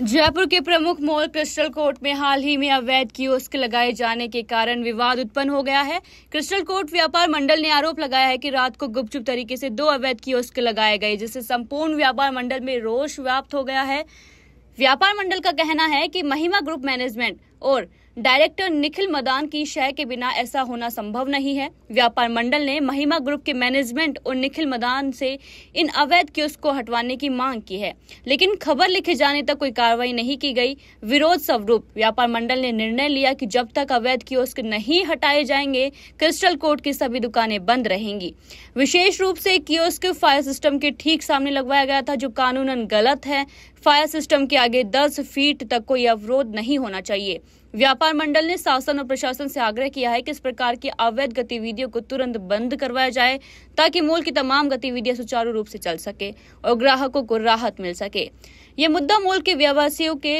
जयपुर के प्रमुख mall crystal court में हाल ही में अवैध कियोस्क लगाए जाने के कारण विवाद उत्पन्न हो गया है क्रिस्टल कोर्ट व्यापार मंडल ने आरोप लगाया है कि रात को गुपचुप तरीके से दो अवैध कियोस्क लगाए गए जिससे संपूर्ण व्यापार मंडल में रोष व्याप्त हो गया है व्यापार मंडल का कहना है कि महिमा ग्रुप मैनेजमेंट और डायरेक्टर निखिल मदान की शय के बिना ऐसा होना संभव नहीं है व्यापार मंडल ने महिमा ग्रुप के मैनेजमेंट और निखिल मदान से इन अवैध क्यूस को हटवाने की मांग की है लेकिन खबर लिखे जाने तक कोई कार्रवाई नहीं की गई विरोध स्वरूप व्यापार मंडल ने निर्णय लिया कि जब तक अवैध क्यूस्क नहीं हटाए जाएंगे क्रिस्टल कोर्ट की सभी दुकानें बंद रहेंगी विशेष रूप से क्योस्क फायर सिस्टम के ठीक सामने लगवाया गया था जो कानूनन गलत है फायर सिस्टम के आगे दस फीट तक कोई अवरोध नहीं होना चाहिए व्यापार मंडल ने शासन और प्रशासन से आग्रह किया है कि इस प्रकार की अवैध गतिविधियों को तुरंत बंद करवाया जाए ताकि मूल की तमाम गतिविधियां सुचारू रूप से चल सके और ग्राहकों को राहत मिल सके ये मुद्दा मूल के व्यवसायियों के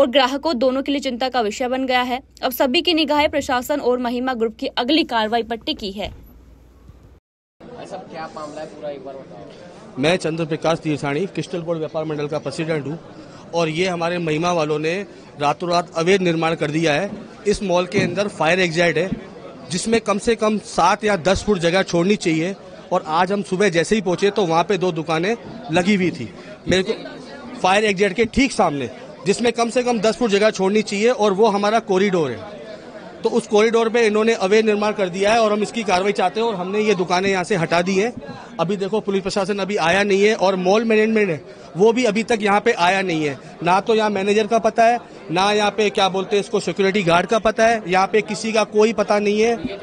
और ग्राहकों दोनों के लिए चिंता का विषय बन गया है अब सभी की निगाहें प्रशासन और महिमा ग्रुप की अगली कार्रवाई पर टिकी है मैं चंद्र प्रकाश तीर्थाणी क्रिस्टल बोर्ड व्यापार मंडल का प्रेसिडेंट हूँ और ये हमारे महिमा वालों ने रातों रात अवैध निर्माण कर दिया है इस मॉल के अंदर फायर एग्जाइट है जिसमें कम से कम सात या दस फुट जगह छोड़नी चाहिए और आज हम सुबह जैसे ही पहुंचे तो वहाँ पे दो दुकानें लगी हुई थी मेरे को फायर एग्जिट के ठीक सामने जिसमें कम से कम दस फुट जगह छोड़नी चाहिए और वो हमारा कॉरिडोर है तो उस कॉरिडोर पे इन्होंने अवैध निर्माण कर दिया है और हम इसकी कार्रवाई चाहते हैं और हमने ये दुकानें यहाँ से हटा दी हैं अभी देखो पुलिस प्रशासन अभी आया नहीं है और मॉल मैनेजमेंट है वो भी अभी तक यहाँ पे आया नहीं है ना तो यहाँ मैनेजर का पता है ना यहाँ पे क्या बोलते हैं इसको सिक्योरिटी गार्ड का पता है यहाँ पे किसी का कोई पता नहीं है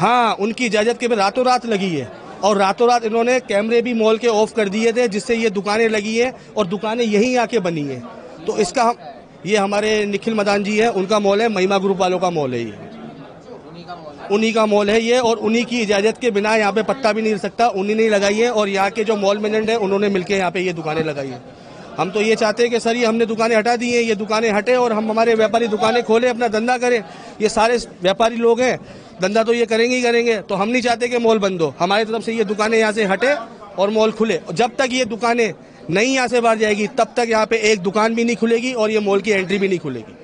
हाँ उनकी इजाज़त के भी रातों रात लगी है और रातों रात इन्होंने कैमरे भी मॉल के ऑफ कर दिए थे जिससे ये दुकानें लगी है और दुकानें यहीं आके बनी है तो इसका हम ये हमारे निखिल मदान जी है उनका मॉल है महिमा ग्रुप वालों का मॉल है ये उन्हीं का मॉल है ये और उन्हीं की इजाज़त के बिना यहाँ पे पत्ता भी नहीं सकता उन्हीं ने लगाई है और यहाँ के जो मॉल मैनेजेंट है उन्होंने मिलकर यहाँ पे ये दुकानें लगाई है हम तो ये चाहते हैं कि सर ये हमने दुकानें हटा दी हैं ये दुकानें हटे और हम हमारे व्यापारी दुकानें खोलें अपना धंधा करें ये सारे व्यापारी लोग हैं धंधा तो ये करेंगे ही करेंगे तो हम नहीं चाहते कि मॉल बंद हो हमारी तरफ से ये दुकानें यहाँ से हटे और मॉल खुले जब तक ये दुकानें नहीं यहाँ से बाहर जाएगी तब तक यहाँ पे एक दुकान भी नहीं खुलेगी और ये मॉल की एंट्री भी नहीं खुलेगी